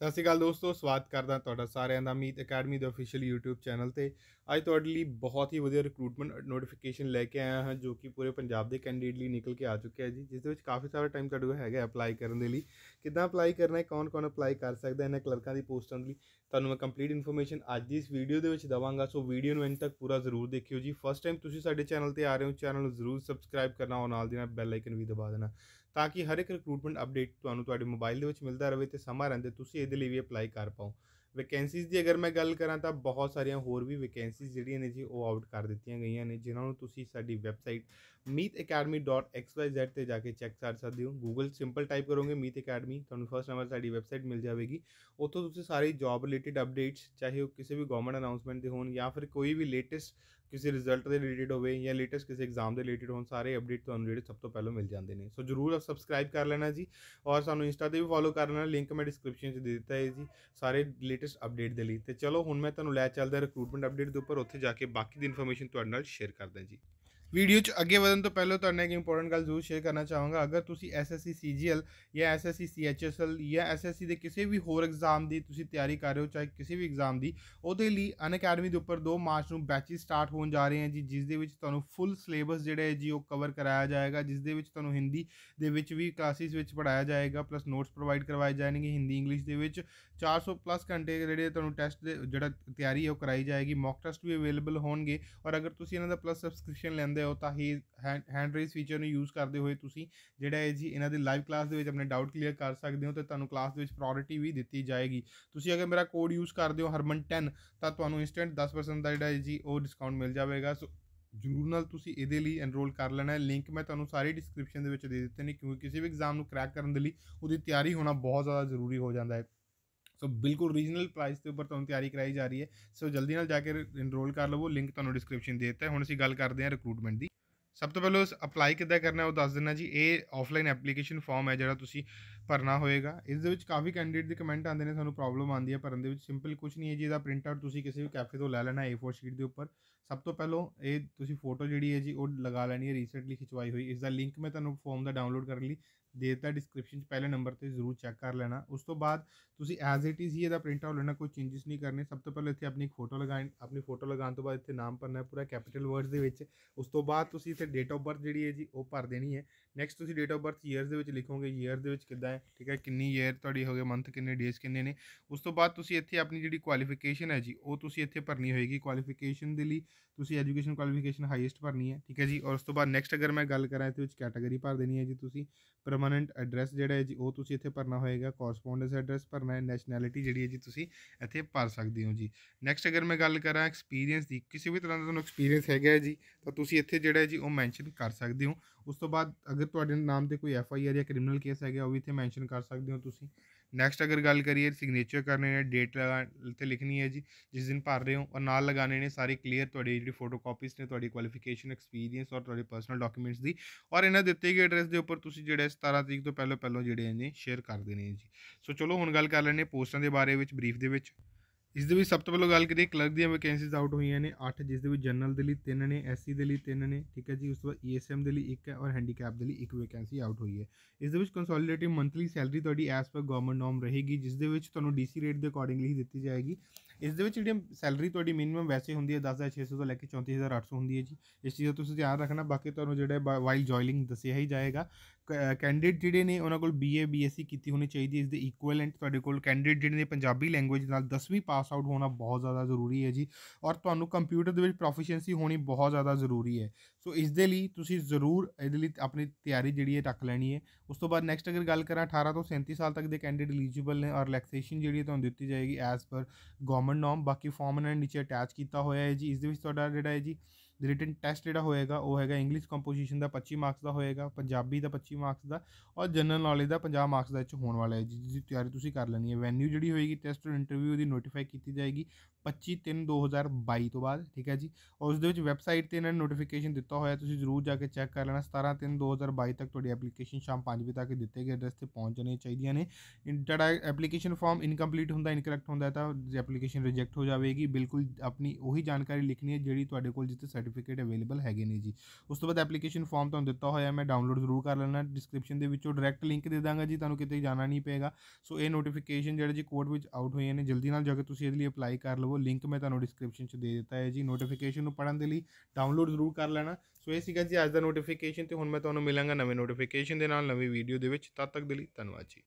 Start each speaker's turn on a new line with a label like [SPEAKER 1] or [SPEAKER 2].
[SPEAKER 1] ਸਤਿ ਸ਼੍ਰੀ ਅਕਾਲ ਦੋਸਤੋ ਸਵਾਗਤ ਕਰਦਾ ਤੁਹਾਡਾ ਸਾਰਿਆਂ ਦਾ ਮੀਤ ਅਕੈਡਮੀ ਦੇ ਅਫੀਸ਼ੀਅਲ YouTube ਚੈਨਲ ਤੇ ਅੱਜ ਤੁਹਾਡੇ ਲਈ ਬਹੁਤ ਹੀ ਵਧੀਆ ਰਿਕਰੂਟਮੈਂਟ ਨੋਟੀਫਿਕੇਸ਼ਨ ਲੈ ਕੇ ਆਇਆ ਹਾਂ ਜੋ ਕਿ ਪੂਰੇ ਪੰਜਾਬ ਦੇ ਕੈਂਡੀਡੇਟ ਲਈ ਨਿਕਲ ਕੇ ਆ ਚੁੱਕਿਆ ਹੈ ਜੀ ਜਿਸ ਦੇ ਵਿੱਚ ਕਾਫੀ ਸਾਰਾ ਟਾਈਮ ਤੁਹਾਡੇ ਕੋਲ ਹੈਗਾ ਅਪਲਾਈ ਕਰਨ ਦੇ ਲਈ ਕਿੱਦਾਂ ਅਪਲਾਈ ਕਰਨਾ ਹੈ ਕੌਣ-ਕੌਣ ਅਪਲਾਈ ਕਰ ਸਕਦਾ ਹੈ ਇਹਨਾਂ ਕਲਰਕਾਂ ਦੀ ਪੋਸਟਾਂ ਲਈ ਤੁਹਾਨੂੰ ਮੈਂ ਕੰਪਲੀਟ ਇਨਫੋਰਮੇਸ਼ਨ ਅੱਜ ਦੀ ਇਸ ਵੀਡੀਓ ਦੇ ਵਿੱਚ ਦਵਾਂਗਾ ਸੋ ਵੀਡੀਓ ਨੂੰ ਐਂਡ ਤੱਕ ਪੂਰਾ ਜ਼ਰੂਰ ਦੇਖਿਓ ਜੀ ਫਸਟ ਟਾਈਮ ਤੁਸੀਂ ਸਾਡੇ ਚੈਨਲ ਤੇ ਆ ਰਹੇ ਹੋ ਚੈਨਲ ਨੂੰ ਜ਼ਰੂਰ ਸਬਸਕ੍ਰਾਈਬ ਕਰਨਾ ਔਰ ਨਾਲ ਦੀ ਨਾਲ ਬੈਲ ਆਈਕਨ ਵੀ ਦਬਾ ਦੇਣਾ ਤਾਂ ਕਿ ਹਰ ਇੱਕ ਰਿਕਰੂਟਮੈਂਟ ਅਪਡੇਟ ਤੁਹਾਨੂੰ ਤੁਹਾਡੇ ਮੋਬਾਈਲ ਦੇ ਵਿੱਚ ਮਿਲਦਾ ਰਹੇ ਤੇ ਸਮਾਂ ਰਹਿੰਦੇ ਤੁਸੀਂ ਇਹਦੇ ਲਈ ਵੀ ਅਪਲਾਈ ਕਰ ਪਾਓ ਵੈਕੈਂਸੀਜ਼ ਦੀ ਅਗਰ ਮੈਂ ਗੱਲ ਕਰਾਂ ਤਾਂ ਬਹੁਤ ਸਾਰੀਆਂ ਹੋਰ ਵੀ ਵੈਕੈਂਸੀਜ਼ ਜਿਹੜੀਆਂ ਨੇ ਜੀ ਉਹ ਆਊਟ ਕਰ ਦਿੱਤੀਆਂ ਗਈਆਂ ਨੇ ਜਿਨ੍ਹਾਂ ਨੂੰ ਤੁਸੀਂ ਸਾਡੀ ਵੈਬਸਾਈਟ meetacademy.xyz ਤੇ ਜਾ ਕੇ ਚੈੱਕ ਕਰ ਸਕਦੇ ਹੋ ਗੂਗਲ ਸਿੰਪਲ ਟਾਈਪ ਕਰੋਗੇ meet academy ਤੁਹਾਨੂੰ ਫਰਸਟ ਨੰਬਰ ਸਾਡੀ ਵੈਬਸਾਈਟ ਮਿਲ ਜਾਵੇਗੀ ਉੱਥੋਂ ਤੁਸੀਂ ਸਾਰੀ ਜੌਬ ਰਿਲੇਟਡ ਅਪਡੇਟਸ ਚਾਹੇ ਉਹ ਕਿਸੇ ਵੀ ਗਵਰਨਮੈਂਟ ਅਨਾਉਂਸਮੈਂਟ ਦੇ ਹੋਣ ਜਾਂ ਫਿਰ ਕੋਈ ਵੀ ਲੇਟੈਸਟ ਕਿਸੇ ਰਿਜ਼ਲਟ ਦੇ ਰਿਲੇਟਡ ਹੋਵੇ ਜਾਂ ਲੇਟੈਸਟ ਕਿਸੇ ਐਗਜ਼ਾਮ ਦੇ ਰਿਲੇਟਡ ਹੋਣ ਸਾਰੇ ਅਪਡੇਟ ਤੁਹਾਨੂੰ ਜਿਹੜੇ ਸਭ ਤੋਂ ਪਹਿਲਾਂ ਮਿਲ ਜਾਂਦੇ ਨੇ ਸੋ ਜਰੂਰ ਆਪ ਸਬਸਕ੍ਰਾਈਬ ਕਰ ਲੈਣਾ ਜੀ ਔਰ ਸਾਨੂੰ ਇੰਸਟਾ ਤੇ ਵੀ ਫੋਲੋ ਕਰਨਾ ਲਿੰਕ ਮੈਂ ਡਿਸਕ੍ਰਿਪਸ਼ਨ 'ਚ ਦੇ ਦਿੱਤਾ ਹੈ ਜੀ ਸਾਰੇ ਲੇਟੈਸਟ ਲੇਟੈਸਟ ਅਪਡੇਟ ਦੇ ਲਈ ਤੇ ਚਲੋ ਹੁਣ ਮੈਂ ਤੁਹਾਨੂੰ ਲੈ ਚੱਲਦਾ ਰਿਕਰੂਟਮੈਂਟ ਅਪਡੇਟ ਦੇ ਉੱਪਰ ਉੱਥੇ ਜਾ ਕੇ ਬਾਕੀ ਦੀ ਇਨਫੋਰਮੇਸ਼ਨ ਤੁਹਾਡੇ ਨਾਲ ਸ਼ੇਅਰ ਕਰਦਾ ਜੀ ਵੀਡੀਓ 'ਚ ਅੱਗੇ ਵਧਣ ਤੋਂ ਪਹਿਲਾਂ ਤੁਹਾਨੂੰ ਇੱਕ ਇੰਪੋਰਟੈਂਟ ਗੱਲ ਜ਼ਰੂਰ ਸ਼ੇਅਰ ਕਰਨਾ ਚਾਹਾਂਗਾ ਅਗਰ ਤੁਸੀਂ SSC CGL ਜਾਂ SSC CHSL ਜਾਂ SSC ਦੇ ਕਿਸੇ ਵੀ ਹੋਰ ਐਗਜ਼ਾਮ ਦੀ ਤੁਸੀਂ ਤਿਆਰੀ ਕਰ ਰਹੇ ਹੋ ਚਾਹੇ ਕਿਸੇ ਵੀ ਐਗਜ਼ਾਮ ਦੀ ਉਹਦੇ ਲਈ ਅਨਅਕੈਡਮੀ ਦੇ ਉੱਪਰ 2 ਮਾਰਚ ਨੂੰ ਬੈਚਸ ਸਟਾਰਟ ਹੋਣ ਜਾ ਰਹੇ ਹਨ ਜੀ ਜਿਸ ਦੇ ਵਿੱਚ ਤੁਹਾਨੂੰ ਫੁੱਲ ਸਿਲੇਬਸ ਜਿਹੜਾ ਹੈ ਜੀ ਉਹ ਕਵਰ ਕਰਾਇਆ ਜਾਏਗਾ ਜਿਸ ਦੇ ਵਿੱਚ ਤੁਹਾਨੂੰ ਹਿੰਦੀ ਦੇ ਵਿੱਚ ਵੀ ਕਲਾਸਿਸ ਵਿੱਚ ਪੜਾਇਆ ਜਾਏਗਾ ਪਲੱਸ ਨੋਟਸ ਪ੍ਰੋਵਾਈਡ ਕਰਵਾਏ ਜਾਣਗੇ ਹਿੰਦੀ ਇੰਗਲਿਸ਼ ਦੇ ਵਿੱਚ 400 ਪਲੱਸ ਘੰਟੇ ਜਿਹੜੇ ਤੁਹਾਨੂੰ ਟੈਸਟ ਜਿਹੜਾ ਤਿਆਰੀ ਹੈ ਉਹ ਕਰਾਈ ਜਾਏਗੀ ਮੌਕ ਟੈਸਟ ਵੀ ਅਵੇਲੇਬਲ ਹੋਣਗੇ ਔਰ ਅਗਰ ਤੁਸੀਂ ਇਹਨਾਂ ਦਾ ਪਲੱਸ ਸਬਸਕ੍ਰਿਪਸ਼ਨ ਲੈਂਦੇ ਹੁੰਦੇ ਹੋ ਤਾਂ ਹੀ ਹੈਂਡ ਰੇਜ਼ ਫੀਚਰ ਨੂੰ ਯੂਜ਼ ਕਰਦੇ ਹੋਏ ਤੁਸੀਂ ਜਿਹੜਾ ਹੈ ਜੀ ਇਹਨਾਂ ਦੇ ਲਾਈਵ ਕਲਾਸ ਦੇ ਵਿੱਚ ਆਪਣੇ ਡਾਊਟ ਕਲੀਅਰ ਕਰ ਸਕਦੇ ਹੋ ਤੇ ਤੁਹਾਨੂੰ ਕਲਾਸ ਦੇ ਵਿੱਚ ਪ੍ਰਾਇੋਰਟੀ ਵੀ ਦਿੱਤੀ ਜਾਏਗੀ ਤੁਸੀਂ ਅਗਰ ਮੇਰਾ ਕੋਡ ਯੂਜ਼ ਕਰਦੇ ਹੋ ਹਰਮਨ 10 ਤਾਂ ਤੁਹਾਨੂੰ ਇਨਸਟੈਂਟ 10% ਦਾ ਜਿਹੜਾ ਹੈ ਜੀ ਉਹ ਡਿਸਕਾਊਂਟ ਮਿਲ ਜਾਵੇਗਾ ਸੋ ਜ਼ਰੂਰ ਨਾਲ ਤੁਸੀਂ ਇਹਦੇ ਲਈ ਐਨਰੋਲ ਕਰ ਲੈਣਾ ਹੈ ਲਿੰਕ ਮੈਂ ਤੁਹਾਨੂੰ ਸਾਰੀ ਡਿਸਕ੍ਰਿਪਸ਼ਨ ਦੇ ਵਿੱਚ ਦੇ ਦਿੱਤੇ ਨੇ ਕਿਉਂਕਿ ਕਿਸੇ ਵੀ ਐਗਜ਼ਾਮ ਨੂੰ ਕ੍ਰੈਕ ਕਰਨ ਦੇ ਲਈ ਉਹਦੀ ਤਿਆਰੀ ਹੋਣਾ ਬਹੁਤ ਜ਼ਿਆਦਾ ਜ਼ਰੂਰੀ ਹੋ ਜਾਂਦਾ ਹੈ ਸੋ ਬਿਲਕੁਲ ਰੀਜਨਲ ਪ੍ਰਾਈਸ ਦੇ ਉੱਪਰ ਤੁਹਾਨੂੰ ਤਿਆਰੀ ਕਰਾਈ ਜਾ ਰਹੀ ਹੈ ਸੋ ਜਲਦੀ ਨਾਲ ਜਾ ਕੇ ਇਨਰੋਲ ਕਰ ਲਵੋ ਲਿੰਕ ਤੁਹਾਨੂੰ ਡਿਸਕ੍ਰਿਪਸ਼ਨ ਦੇ ਦਿੱਤਾ ਹੁਣ ਅਸੀਂ ਗੱਲ ਕਰਦੇ ਹਾਂ ਰਿਕਰੂਟਮੈਂਟ ਦੀ ਸਭ ਤੋਂ ਪਹਿਲਾਂ ਅਪਲਾਈ ਕਿੱਦਾਂ ਕਰਨਾ ਉਹ ਦੱਸ ਦਿੰਨਾ ਜੀ ਇਹ ਆਫਲਾਈਨ ਐਪਲੀਕੇਸ਼ਨ ਫਾਰਮ ਹੈ ਜਿਹੜਾ ਤੁਸੀਂ ਭਰਨਾ ਹੋਏਗਾ ਇਸ ਦੇ ਵਿੱਚ ਕਾਫੀ ਕੈਂਡੀਡੇਟ ਦੇ ਕਮੈਂਟ ਆਉਂਦੇ ਨੇ ਸਾਨੂੰ ਪ੍ਰੋਬਲਮ ਆਉਂਦੀ ਹੈ ਭਰਨ ਦੇ ਵਿੱਚ ਸਿੰਪਲ ਕੁਝ ਨਹੀਂ ਹੈ ਜੀ ਇਹਦਾ ਪ੍ਰਿੰਟ ਆਊਟ ਤੁਸੀਂ ਕਿਸੇ ਵੀ ਕੈਫੇ ਤੋਂ ਲੈ ਲੈਣਾ A4 ਸ਼ੀਟ ਦੇ ਉੱਪਰ ਸਭ ਤੋਂ ਪਹਿਲਾਂ ਇਹ ਤੁਸੀਂ ਫੋਟੋ ਜਿਹੜੀ ਹੈ ਜੀ ਉਹ ਲਗਾ ਲੈਣੀ ਹੈ ਰੀਸੈਂਟਲੀ ਖਿਚਵਾਈ ਹੋਈ ਇਸ ਦਾ ਲਿੰਕ ਮੈਂ ਤੁਹਾਨੂੰ ਫਾਰਮ ਦਾ ਡਾਊਨਲੋਡ ਕਰਨ ਲਈ ਦੇ ਦਿੱਤਾ ਡਿਸਕ੍ਰਿਪਸ਼ਨ 'ਚ ਪਹਿਲੇ ਨੰਬਰ ਤੇ ਜ਼ਰੂਰ ਚੈੱਕ ਕਰ ਲੈਣਾ ਉਸ ਤੋਂ ਬਾਅਦ ਤੁਸੀਂ ਐਜ਼ ਇਟ ਇਜ਼ ਹੀ ਇਹਦਾ ਪ੍ਰਿੰਟ ਆਊਟ ਲੈਣਾ ਕੋਈ ਚੇਂਜਸ ਨਹੀਂ ਕਰਨੇ ਸਭ ਤੋਂ ਪਹਿਲਾਂ ਇੱਥੇ ਆਪਣੀ ਫੋਟੋ ਲਗਾਣ ਆਪਣੀ ਫੋਟੋ ਲਗਾਉਣ ਤੋਂ ਬਾਅਦ ਇੱਥੇ ਨਾਮ ਭਰਨਾ ਹੈ ਪੂਰਾ ਕੈਪੀਟਲ ਵਰਡਸ ਦੇ ਵਿੱਚ ਉਸ ਤੋਂ ਬਾਅਦ ਤੁਸੀਂ ਇੱਥੇ ਡੇਟ ਆਫ ਬਰਥ ਜਿਹੜੀ ਹੈ ਜੀ ਉਹ ਭਰ ਦੇਣੀ ਹੈ ਨੈਕਸਟ ਤੁਸੀਂ ਡੇਟ ਆਫ ਬਰਥ ਈਅਰਸ ਦੇ ਵਿੱਚ ਲਿਖੋਗੇ ਈਅਰ ਦੇ ਵਿੱਚ ਕਿੱਦਾਂ ਹੈ ਠੀਕ ਹੈ ਕਿੰਨੀ ਈਅਰ ਤੁਹਾਡੀ ਹੋ ਗਏ ਮੰਥ ਕਿੰਨੇ ਡੇਸ ਕਿੰਨੇ ਨੇ ਉਸ ਤੋਂ ਬਾਅਦ ਤੁਸੀਂ ਇੱਥੇ ਆਪਣੀ ਜਿਹੜੀ ਕੁਆਲੀਫਿਕੇਸ਼ਨ ਹੈ ਜੀ ਉਹ ਤੁਸੀਂ ਇੱਥੇ ਭਰਨੀ ਹੋਏਗੀ ਕੁਆਲੀਫਿਕੇਸ਼ਨ ਦੇ ਲਈ ਤੁਸੀਂ ਐਜੂਕੇਸ਼ਨ ਕੁਆਲੀਫਿਕੇਸ਼ਨ ਹਾਈਐਸਟ ਭਰਨੀ ਹੈ ਠੀਕ ਹੈ ਜੀ ਔਰ ਉਸ ਤੋਂ ਬਾਅਦ ਨੈਕਸਟ ਅਗਰ ਮੈਂ ਗੱਲ ਕਰਾਂ ਇਹਦੇ ਵਿੱਚ ਕੈਟਾਗਰੀ ਭਰ ਦੇਣੀ ਹੈ ਜੀ ਤੁਸੀਂ ਪਰਮਨੈਂਟ ਐਡਰੈਸ ਜਿਹੜਾ ਹੈ ਜੀ ਉਹ ਤੁਸੀਂ ਇੱਥੇ ਭਰਨਾ ਹੋਏਗਾ ਕੋਰਸਪੋਂਡੈਂਸ ਐਡਰੈਸ ਭਰਨਾ ਹੈ ਨੈਸ਼ਨੈਲਿਟੀ ਜਿਹੜੀ ਹੈ ਜੀ ਤੁਸੀਂ ਇੱਥੇ ਭਰ ਸਕਦੇ ਹੋ ਜੀ ਨੈਕਸਟ ਅਗਰ ਮੈਂ ਗੱਲ ਕਰਾਂ ਐਕਸਪੀਰੀਅੰਸ ਦੀ ਕਿਸੇ ਵੀ ਤਰ੍ਹਾਂ ਦਾ ਤੁਹਾਨੂੰ ਐਕਸਪੀਰੀਅੰਸ ਹੈਗਾ ਹੈ ਜੀ ਤਾਂ ਤੁਸੀਂ ਇੱਥੇ ਜਿਹੜਾ ਹੈ ਜੀ ਉਹ ਮੈਂਸ਼ਨ ਕਰ ਸਕਦੇ ਹੋ ਉਸ ਤੋਂ ਬਾਅਦ ਅਗਰ ਤੁਹਾਡੇ ਨਾਮ ਤੇ ਕੋਈ ਐਫ ਆਈ ਆਰ ਜਾਂ ਕ੍ਰਿਮੀਨਲ ਕੇਸ ਹੈਗਾ ਉਹ ਵੀ ਇੱਥੇ ਮੈਂਸ਼ਨ ਕਰ ਸਕਦੇ ਹੋ ਤੁਸੀਂ ਨੈਕਸਟ ਅਗਰ ਗੱਲ ਕਰੀਏ ਸਿਗਨੇਚਰ ਕਰਨੇ ਨੇ ਡੇਟ ਲਗਾ ਤੇ ਲਿਖਣੀ ਹੈ ਜੀ ਜਿਸ ਦਿਨ ਭਰ ਰਹੇ ਹੋ ਔਰ ਨਾਲ ਲਗਾਣੇ ਨੇ ਸਾਰੇ ਕਲੀਅਰ ਤੁਹਾਡੀ ਜਿਹੜੀ ਕਾਪੀਸ ਨੇ ਤੁਹਾਡੀ ਕੁਆਲੀਫਿਕੇਸ਼ਨ ਐਕਸਪੀਰੀਅੰਸ ਔਰ ਤੁਹਾਡੇ ਪਰਸਨਲ ਡਾਕੂਮੈਂਟਸ ਦੀ ਔਰ ਇਹਨਾਂ ਦਿੱਤੇ ਗਏ ਐਡਰੈਸ ਦੇ ਉੱਪਰ ਤੁਸੀਂ ਜਿਹੜੇ 17 ਤਰੀਕ ਤੋਂ ਪਹਿਲਾਂ ਪਹਿਲਾਂ ਜਿਹੜੇ ਨੇ ਸ਼ੇਅਰ ਕਰ ਦੇਣੇ ਜੀ ਸੋ ਚਲੋ ਹੁਣ ਗੱਲ ਕਰ ਲੈਣੇ ਪੋਸਟਾਂ ਦੇ ਬਾਰੇ ਵਿੱਚ ਬਰੀਫ ਦੇ ਵਿੱਚ ਇਸ ਦੇ ਵਿੱਚ ਸਭ ਤੋਂ ਪਹਿਲਾਂ ਗੱਲ ਕਰੀਏ ਕਲਰਕ ਦੀਆਂ ਵੈਕੈਂਸੀਜ਼ ਆਊਟ ਹੋਈਆਂ ਨੇ 8 ਜਿਸ ਦੇ ਵਿੱਚ ਜਨਰਲ ਦੇ ਲਈ 3 ਨੇ ਐਸਸੀ ਦੇ ਲਈ 3 ਨੇ ਠੀਕ ਹੈ ਜੀ ਉਸ ਤੋਂ ਬਾਅਦ ਈਐਸਐਮ e ਦੇ ਲਈ 1 ਹੈ ਔਰ ਹੈਂਡੀਕੈਪ ਦੇ ਲਈ 1 ਵੈਕੈਂਸੀ ਆਊਟ ਹੋਈ ਹੈ ਇਸ ਦੇ ਵਿੱਚ ਕੰਸੋਲੀਡੇਟਿਵ ਮੰਥਲੀ ਸੈਲਰੀ ਤੁਹਾਡੀ ਐਸ ਪਰ ਗਵਰਨਮੈਂਟ ਨੋਰਮ ਰਹੇਗੀ ਜਿਸ ਦੇ ਵਿੱਚ ਤੁਹਾਨੂੰ ਡੀਸੀ ਰੇਟ ਦੇ ਅਕੋਰਡਿੰਗਲੀ ਹੀ ਦਿੱਤੀ ਜਾਏਗੀ ਇਸ ਦੇ ਵਿੱਚ ਜਿਹੜੀ ਸੈਲਰੀ ਤੁਹਾਡੀ ਮਿਨੀਮਮ ਵੈਸੇ ਹੁੰਦੀ ਹੈ 10600 ਤੋਂ ਲੈ ਕੇ 34800 ਹੁੰਦੀ ਹੈ ਜੀ ਇਸ ਚੀਜ਼ ਦਾ ਤੁਸੀਂ ਧਿਆਨ ਰੱਖਣਾ ਬਾਕੀ ਤੁਹਾਨੂੰ ਜਿਹੜਾ ਵਾਈਲ ਜੁਆਇਨਿੰਗ ਦੱਸਿਆ ਹੀ ਜਾਏਗਾ ਕੈਂਡੀਡੇਟ ਜਿਹੜੇ ਨੇ ਉਹਨਾਂ ਕੋਲ ਬੀਏ ਬੀਐਸਸੀ ਕੀਤੀ ਹੋਣੀ ਚਾਹੀਦੀ ਇਸ ਦੇ ਇਕੁਇਵਲੈਂਟ ਤੁਹਾਡੇ ਕੋਲ ਕੈਂਡੀਡੇਟ ਜਿਹੜੇ ਨੇ ਪੰਜਾਬੀ ਲੈਂਗੁਏਜ ਨਾਲ 10ਵੀਂ ਪਾਸ ਆਊਟ ਹੋਣਾ ਬਹੁਤ ਜ਼ਿਆਦਾ ਜ਼ਰੂਰੀ ਹੈ ਜੀ ਔਰ ਤੁਹਾਨੂੰ ਕੰਪਿਊਟਰ ਦੇ ਵਿੱਚ ਪ੍ਰੋਫੀਸ਼ੀਐਂਸੀ ਹੋਣੀ ਬਹੁਤ ਜ਼ਿਆਦਾ ਜ਼ਰੂਰੀ ਹੈ ਸੋ ਇਸ ਦੇ ਲਈ ਤੁਸੀਂ ਜ਼ਰੂਰ ਇਹਦੇ ਲਈ ਆਪਣੀ ਤਿਆਰੀ ਜਿਹੜੀ ਹੈ ਰੱਖ ਲੈਣੀ ਹੈ ਉਸ ਤੋਂ ਬਾਅਦ ਨੈਕਸਟ ਅਗਰ ਗੱਲ ਕਰਾਂ 18 ਤੋਂ 37 ਸਾਲ ਤੱਕ ਦੇ ਕੈਂਡੀਡੇਟ ਐਲੀਜੀਬਲ ਨੇ ਔਰ ਰਿਲੈਕਸੇਸ਼ਨ ਜਿਹੜੀ ਤੁਹਾਨੂੰ ਦਿੱਤੀ ਜਾਏਗੀ ਐਸ ਪਰ ਗਵਰਨਮੈਂਟ ਨਾਮ ਬਾਕੀ ਫਾਰਮ ਨਾਲ ਨੀਚੇ ਅਟੈਚ ਕੀਤਾ ਹੋਇਆ ਹੈ ਜੀ ਇਸ ਦੇ ਵਿੱਚ ਤੁਹਾਡਾ ਜਿਹੜਾ ਹੈ ਜੀ ਰਿਟਨ ਟੈਸਟ ਜਿਹੜਾ ਹੋਏਗਾ ਉਹ ਹੈਗਾ ਇੰਗਲਿਸ਼ ਕੰਪੋਜੀਸ਼ਨ ਦਾ 25 ਮਾਰਕਸ ਦਾ ਹੋਏਗਾ ਪੰਜਾਬੀ ਦਾ 25 ਮਾਰਕਸ ਦਾ ਔਰ ਜਨਰਲ ਨੌਲੇਜ ਦਾ 50 ਮਾਰਕਸ ਦਾ ਇਹ ਚ ਹੋਣ ਵਾਲਾ ਹੈ ਜਿਸ ਦੀ ਤਿਆਰੀ ਤੁਸੀਂ ਕਰ ਲੈਣੀ ਹੈ ਵੈਨਿਊ ਜਿਹੜੀ ਹੋਏਗੀ ਟੈਸਟ ਔਰ ਇੰਟਰਵਿਊ ਦੀ ਨੋਟੀਫਾਈ ਕੀਤੀ ਜਾਏਗੀ 25 3 2022 ਤੋਂ ਬਾਅਦ ਠੀਕ ਹੈ ਜੀ ਔਰ ਉਸ ਦੇ ਵਿੱਚ ਵੈਬਸਾਈਟ ਤੇ ਇਹਨਾਂ ਨੇ ਨੋਟੀਫਿਕੇਸ਼ਨ ਦਿੱਤਾ ਹੋਇਆ ਤੁਸੀਂ ਜ਼ਰੂਰ ਜਾ ਕੇ ਚੈੱਕ ਕਰ ਲੈਣਾ 17 3 2022 ਤੱਕ ਤੁਹਾਡੀ ਐਪਲੀਕੇਸ਼ਨ ਸ਼ਾਮ 5 ਵਜੇ ਤੱਕ ਦਿੱਤੇ ਗਏ ਐਡਰੈਸ ਤੇ ਪਹੁੰਚ ਜਾਣੀ ਚਾਹੀਦੀਆਂ ਨੇ ਜਿਹੜਾ ਐਪਲੀਕੇਸ਼ਨ ਫਾਰਮ ਇਨਕੰਪਲੀਟ ਹੁੰਦਾ ਇਨਕਰੈਕਟ ਹੁੰਦਾ ਤਾਂ ਐਪਲੀਕੇਸ਼ਨ ਰਿਜੈਕਟ ਹੋ ਜਾਵੇਗੀ ਬਿਲਕੁਲ ਆਪਣੀ ਉਹੀ ਜਾਣਕਾਰੀ ਲਿਖਣੀ ਹੈ ਜਿਹੜੀ ਤੁਹਾਡੇ ਕੋਲ ਜਿੱਤੇ ਸਰਟੀਫਿਕੇਟ ਅਵੇਲੇਬਲ ਹੈਗੇ ਨੇ ਜੀ ਉਸ ਤੋਂ ਬਾਅਦ ਐਪਲੀਕੇਸ਼ਨ ਫਾਰਮ ਤੁਹਾਨੂੰ ਦਿੱਤਾ ਹੋਇਆ ਮੈਂ ਡਾਊਨਲੋਡ ਜ਼ਰੂਰ ਕਰ ਲੈਣਾ ਡਿਸਕ੍ਰਿਪਸ਼ਨ ਦੇ ਵਿੱਚੋਂ ਡਾਇਰੈਕਟ ਲਿੰਕ ਦੇ ਦਾਂਗਾ ਜੀ ਤੁਹਾਨੂੰ ਕਿਤੇ ਜਾਣਾ ਨਹੀਂ ਪਏਗਾ ਸੋ ਇਹ ਨੋਟੀਫਿਕੇਸ਼ਨ ਜਿਹੜੇ ਜੀ ਕੋਰਟ ਵਿੱਚ ਆਊਟ ਹੈ ਨੇ ਜਲਦੀ ਨਾਲ ਜਾ ਕੇ ਤੁਸੀਂ ਇਹਦੇ ਲਈ ਅਪਲਾਈ ਕਰ ਲਵੋ ਲਿੰਕ ਮੈਂ ਤੁਹਾਨੂੰ ਡਿਸਕ੍ਰਿਪਸ਼ਨ 'ਚ ਦੇ ਦਿੱਤਾ ਹੈ ਜੀ ਨੋਟੀਫਿਕੇਸ਼ਨ ਨੂੰ ਪੜਨ ਦੇ ਲਈ ਡਾਊਨਲੋਡ ਜ਼ਰੂਰ ਕਰ ਲੈਣਾ ਸੋ ਇਹ ਸੀਗਾ ਜੀ ਅੱਜ ਦਾ ਨੋਟੀਫਿਕੇਸ਼ਨ ਤੇ ਹੁਣ ਮੈਂ ਤੁਹਾਨੂੰ ਮਿਲਾਂਗਾ ਨਵੇਂ ਨੋਟੀਫਿਕੇਸ਼ਨ ਦੇ ਨਾਲ ਨਵੀਂ ਵੀਡੀਓ ਦੇ ਵਿੱਚ ਤਦ ਤੱਕ ਦੇ ਲਈ ਧੰਨਵਾਦ ਜੀ